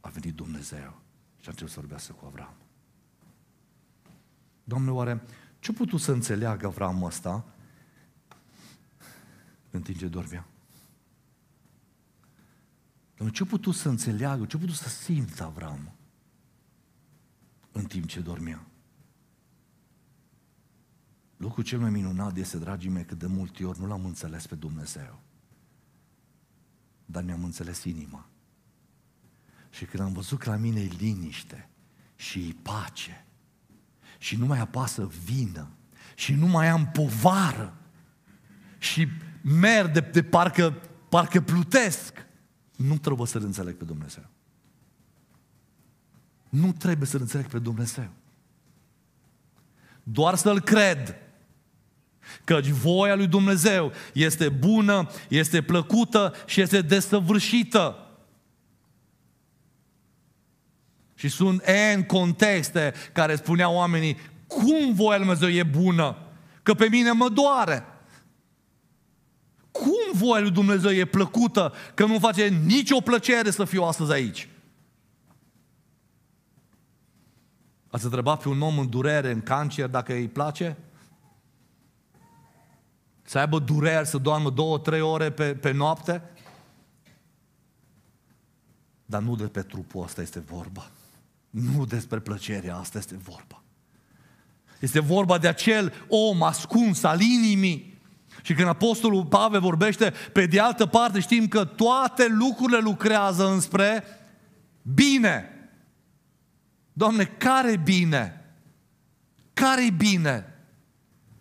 A: A venit Dumnezeu și a început să vorbească cu Avram. Doamne, oare ce putut să înțeleagă Avram ăsta? ce dormea. Doamne, ce putut să înțeleagă, ce putut să simtă Avram în timp ce dormea? Lucrul cel mai minunat este, dragii mei, că de multe ori nu l-am înțeles pe Dumnezeu, dar ne-am înțeles inima. Și când am văzut că la mine e liniște și e pace și nu mai apasă vină și nu mai am povară și merg de, de parcă, parcă plutesc, nu trebuie să-L înțeleg pe Dumnezeu. Nu trebuie să-L înțeleg pe Dumnezeu. Doar să-L cred. Căci voia lui Dumnezeu este bună, este plăcută și este desăvârșită. Și sunt în contexte care spuneau oamenii, cum voia Lui Dumnezeu e bună? Că pe mine mă doare. Cum voia Lui Dumnezeu e plăcută? Că nu face nicio plăcere să fiu astăzi aici. Ați întrebat pe un om în durere, în cancer, dacă îi place? Să aibă dureri, să doarmă două, trei ore pe, pe noapte? Dar nu de pe trupul ăsta este vorba. Nu despre plăcere, asta este vorba. Este vorba de acel om ascuns al inimii. Și când Apostolul Pavel vorbește, pe de altă parte știm că toate lucrurile lucrează înspre bine. Doamne, care bine? care bine?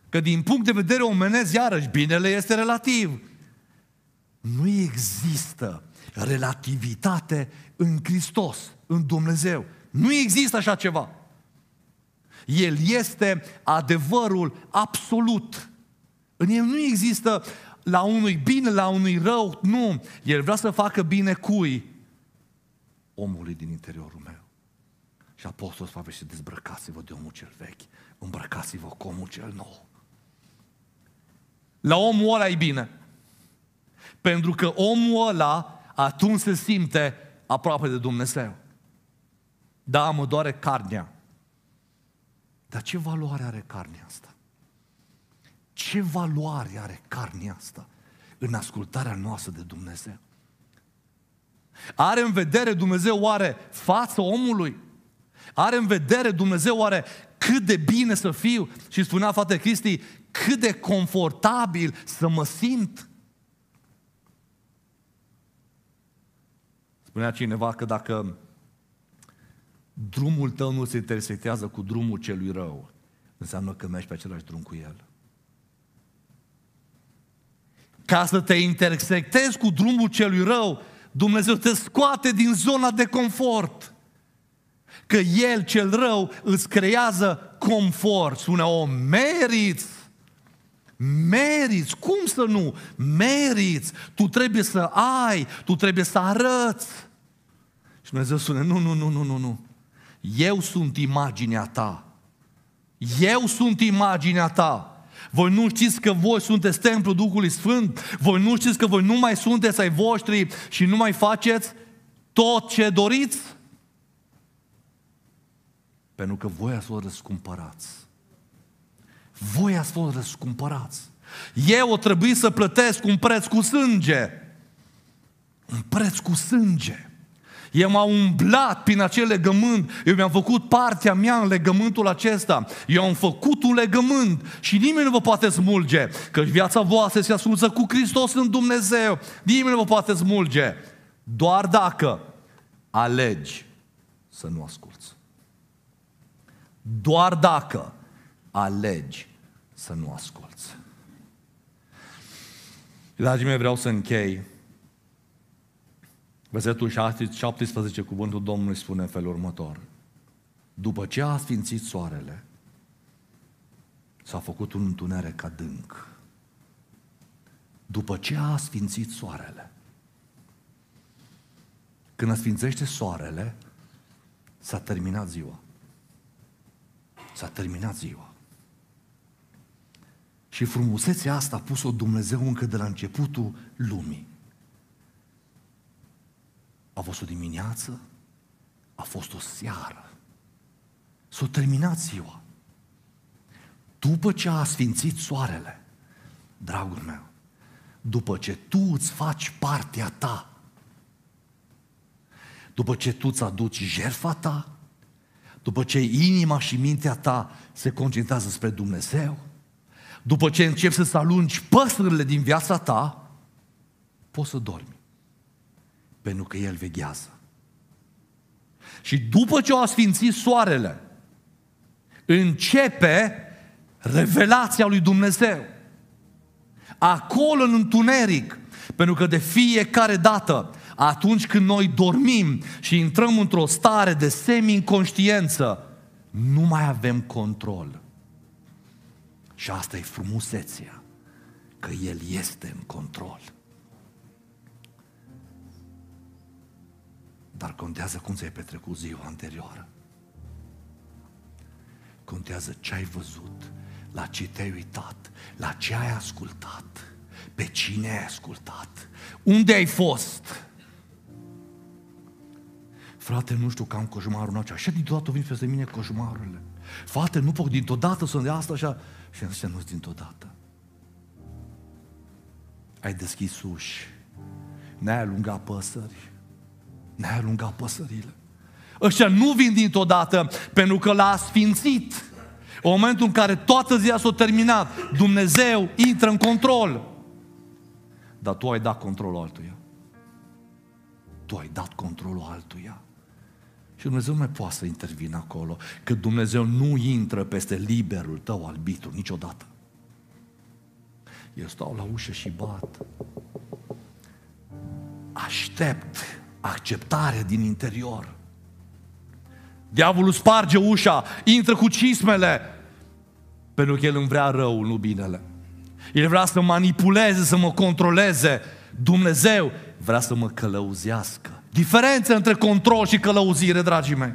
A: Că din punct de vedere omenesc, iarăși, binele este relativ. Nu există relativitate în Hristos, în Dumnezeu. Nu există așa ceva. El este adevărul absolut. În el nu există la unui bine, la unui rău, nu. El vrea să facă bine cui? Omului din interiorul meu. Și apostolul Pavel și dezbrăcați-vă de omul cel vechi, îmbrăcați-vă cu omul cel nou. La omul ăla e bine. Pentru că omul ăla atunci se simte aproape de Dumnezeu. Da, mă doare carnea. Dar ce valoare are carnea asta? Ce valoare are carnea asta în ascultarea noastră de Dumnezeu? Are în vedere Dumnezeu oare față omului? Are în vedere Dumnezeu oare cât de bine să fiu? Și spunea fata Cristi, cât de confortabil să mă simt? Spunea cineva că dacă drumul tău nu se intersectează cu drumul celui rău, înseamnă că mergi pe același drum cu el. Ca să te intersectezi cu drumul celui rău, Dumnezeu te scoate din zona de confort. Că El, cel rău, îți creează confort. Spune, o meriți! Meriți! Cum să nu? Meriți! Tu trebuie să ai, tu trebuie să arăți. Și Dumnezeu spune, nu, nu, nu, nu, nu, nu. Eu sunt imaginea ta. Eu sunt imaginea ta. Voi nu știți că voi sunteți templul Duhului Sfânt? Voi nu știți că voi nu mai sunteți ai voștri și nu mai faceți tot ce doriți? Pentru că voi ați fost răscumpărați. Voi ați fost răscumpărați. Eu o trebuie să plătesc un preț cu sânge. Un preț cu sânge. Eu m-am umblat prin acel legământ, eu mi-am făcut partea mea în legământul acesta. Eu am făcut un legământ și nimeni nu vă poate smulge, căci viața voastră se ascultă cu Hristos în Dumnezeu. Nimeni nu vă poate smulge, doar dacă alegi să nu asculți. Doar dacă alegi să nu asculți. Dragii mei, vreau să închei Versetul 17, cuvântul Domnului spune în felul următor. După ce a sfințit soarele, s-a făcut un întuneric adânc. După ce a sfințit soarele. Când sfințește soarele, s-a terminat ziua. S-a terminat ziua. Și frumusețea asta a pus-o Dumnezeu încă de la începutul lumii. A fost o dimineață, a fost o seară. S-a terminat ziua. După ce a sfințit soarele, dragul meu, după ce tu îți faci partea ta, după ce tu îți aduci jertfa ta, după ce inima și mintea ta se concentrează spre Dumnezeu, după ce începi să-ți alungi păsările din viața ta, poți să dormi. Pentru că El veghează. Și după ce o sfințit soarele, începe revelația lui Dumnezeu. Acolo în întuneric, pentru că de fiecare dată, atunci când noi dormim și intrăm într-o stare de semi-inconștiență, nu mai avem control. Și asta e frumusețea, că El este în control. Dar contează cum ți-ai petrecut ziua anterioară. Contează ce ai văzut, la ce te-ai uitat, la ce ai ascultat, pe cine ai ascultat, unde ai fost. Frate, nu știu, am coșmarul nostru. Așa din toată vin peste mine coșmarurile. Fate, nu pot din totodată dată sunt de asta așa. Și am zis, nu s din totodată. Ai deschis uși, ne-ai alungat păsări, ne-ai alungat păsările. Ăștia nu vin dintr-o dată pentru că l-a sfințit. În momentul în care toată ziua s-a terminat, Dumnezeu intră în control. Dar tu ai dat controlul altuia. Tu ai dat controlul altuia. Și Dumnezeu nu mai poate să intervină acolo, că Dumnezeu nu intră peste liberul tău arbitru niciodată. Eu stau la ușă și bat. Aștept acceptare din interior. Diavolul sparge ușa, intră cu cismele, pentru că el îmi vrea rău, nu binele. El vrea să mă manipuleze, să mă controleze. Dumnezeu vrea să mă călăuzească. Diferența între control și călăuzire, dragii mei.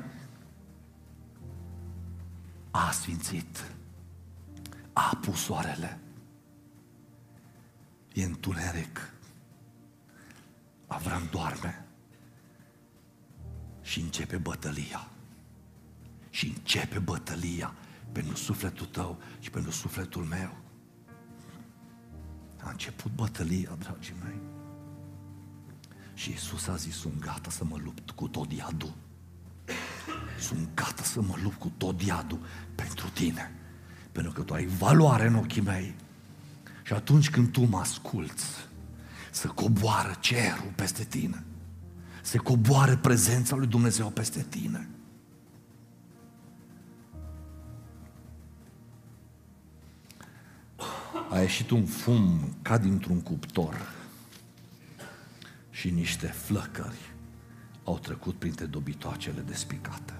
A: A sfințit. A pus soarele. E întuneric. Avram doarme și începe bătălia. Și începe bătălia pentru sufletul tău și pentru sufletul meu. A început bătălia, dragii mei. Și Iisus a zis, sunt gata să mă lupt cu tot iadul. Sunt gata să mă lupt cu tot iadul pentru tine. Pentru că tu ai valoare în ochii mei. Și atunci când tu mă asculți, să coboară cerul peste tine se coboare prezența lui Dumnezeu peste tine. A ieșit un fum ca dintr-un cuptor și niște flăcări au trecut printre dobitoacele despicate.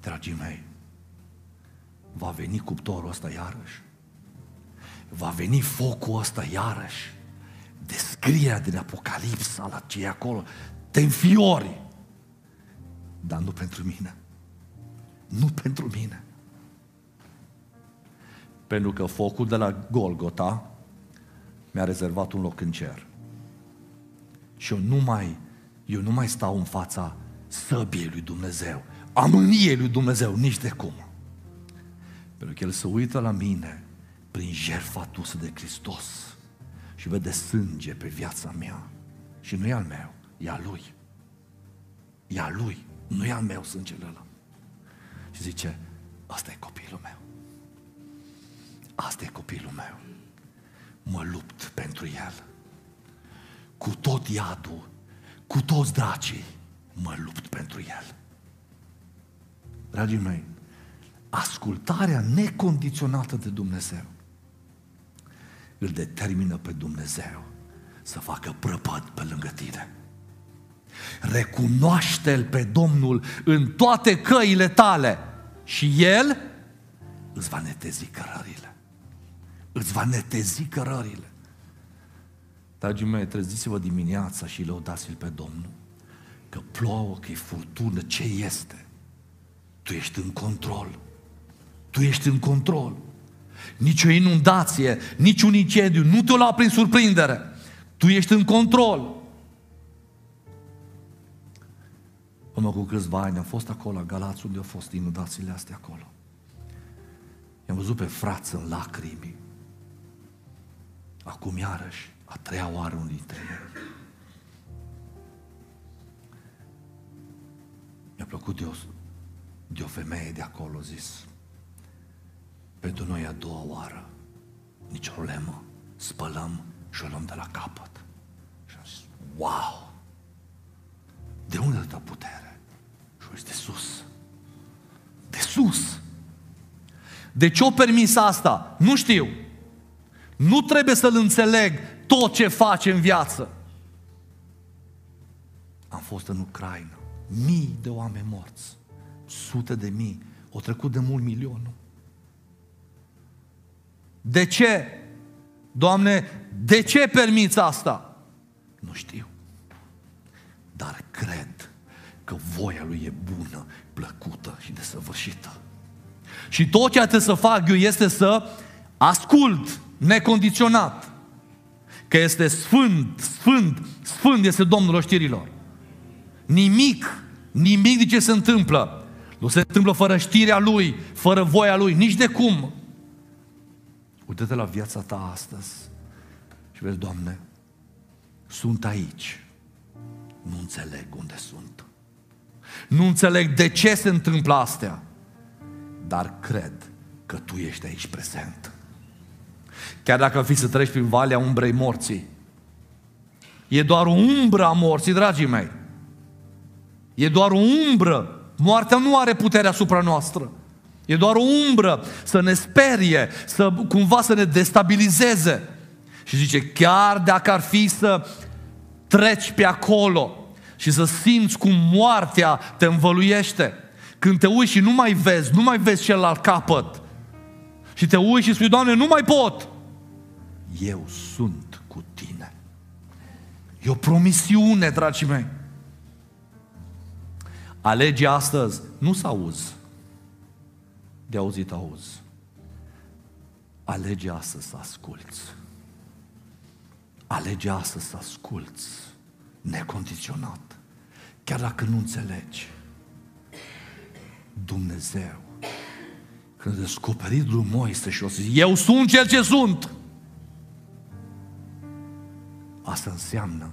A: Dragii mei, va veni cuptorul ăsta iarăși? Va veni focul ăsta iarăși? descrierea din Apocalipsa la ce e acolo, te înfiori. Dar nu pentru mine. Nu pentru mine. Pentru că focul de la Golgota mi-a rezervat un loc în cer. Și eu nu mai, eu nu mai stau în fața săbiei lui Dumnezeu, mâniei lui Dumnezeu, nici de cum. Pentru că El se uită la mine prin jertfa tusă de Hristos și vede sânge pe viața mea. Și nu e al meu, e al lui. E al lui, nu e al meu sângele ăla. Și zice, asta e copilul meu. Asta e copilul meu. Mă lupt pentru el. Cu tot iadul, cu toți dracii, mă lupt pentru el. Dragii mei, ascultarea necondiționată de Dumnezeu îl determină pe Dumnezeu să facă prăpăd pe lângă tine. Recunoaște-L pe Domnul în toate căile tale și El îți va netezi cărările. Îți va netezi cărările. Dragii mei, treziți-vă dimineața și lăudați-L pe Domnul. Că plouă, că e furtună, ce este? Tu ești în control. Tu ești în control nici o inundație, nici un incendiu, nu te lua prin surprindere. Tu ești în control. Urmă cu câțiva ani am fost acolo, la Galați, unde au fost inundațiile astea acolo. I-am văzut pe frață în lacrimi. Acum iarăși, a treia oară unii dintre ei. Mi-a plăcut de o, de o femeie de acolo, zis, pentru noi a doua oară. Nici o problemă. Spălăm și o luăm de la capăt. Și am zis, wow! De unde dă putere? Și o de sus. De sus! De ce o permis asta? Nu știu. Nu trebuie să-l înțeleg tot ce face în viață. Am fost în Ucraina. Mii de oameni morți. Sute de mii. O trecut de mult milionul. De ce? Doamne, de ce permiți asta? Nu știu. Dar cred că voia lui e bună, plăcută și desăvârșită. Și tot ce trebuie să fac eu este să ascult necondiționat. Că este sfânt, sfânt, sfânt este Domnul oștirilor. Nimic, nimic de ce se întâmplă. Nu se întâmplă fără știrea Lui, fără voia Lui, nici de cum. Uită-te la viața ta astăzi și vezi, Doamne, sunt aici. Nu înțeleg unde sunt. Nu înțeleg de ce se întâmplă astea, dar cred că Tu ești aici prezent. Chiar dacă fi să treci prin valea umbrei morții, e doar o umbră a morții, dragii mei. E doar o umbră. Moartea nu are putere asupra noastră. E doar o umbră să ne sperie, să cumva să ne destabilizeze. Și zice, chiar dacă ar fi să treci pe acolo și să simți cum moartea te învăluiește, când te uiți și nu mai vezi, nu mai vezi al capăt, și te uiți și spui, Doamne, nu mai pot, eu sunt cu tine. E o promisiune, dragii mei. Alege astăzi, nu s auzi, de auzit auzi. Alege astăzi să asculți. Alege astăzi să asculți necondiționat. Chiar dacă nu înțelegi, Dumnezeu, când a descoperit lui Moise și o zis, eu sunt cel ce sunt, asta înseamnă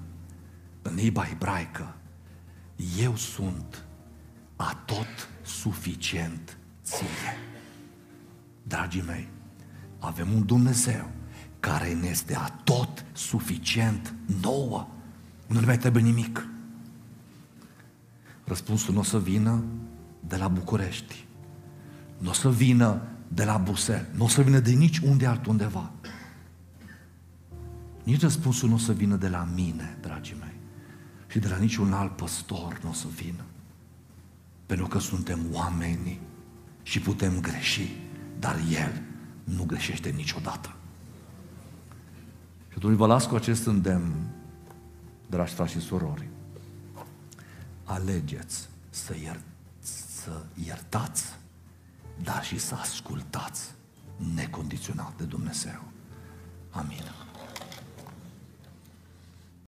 A: în liba ebraică, eu sunt a tot suficient ție. Dragii mei, avem un Dumnezeu care ne este tot suficient nouă. Nu ne mai trebuie nimic. Răspunsul nu o să vină de la București. Nu o să vină de la Busel. Nu o să vină de nici unde altundeva. Nici răspunsul nu o să vină de la mine, dragii mei. Și de la niciun alt păstor nu o să vină. Pentru că suntem oameni și putem greși. Dar El nu greșește niciodată. Și atunci vă las cu acest îndemn, dragi frați și surori. Alegeți să, iert- să iertați, dar și să ascultați necondiționat de Dumnezeu. Amin.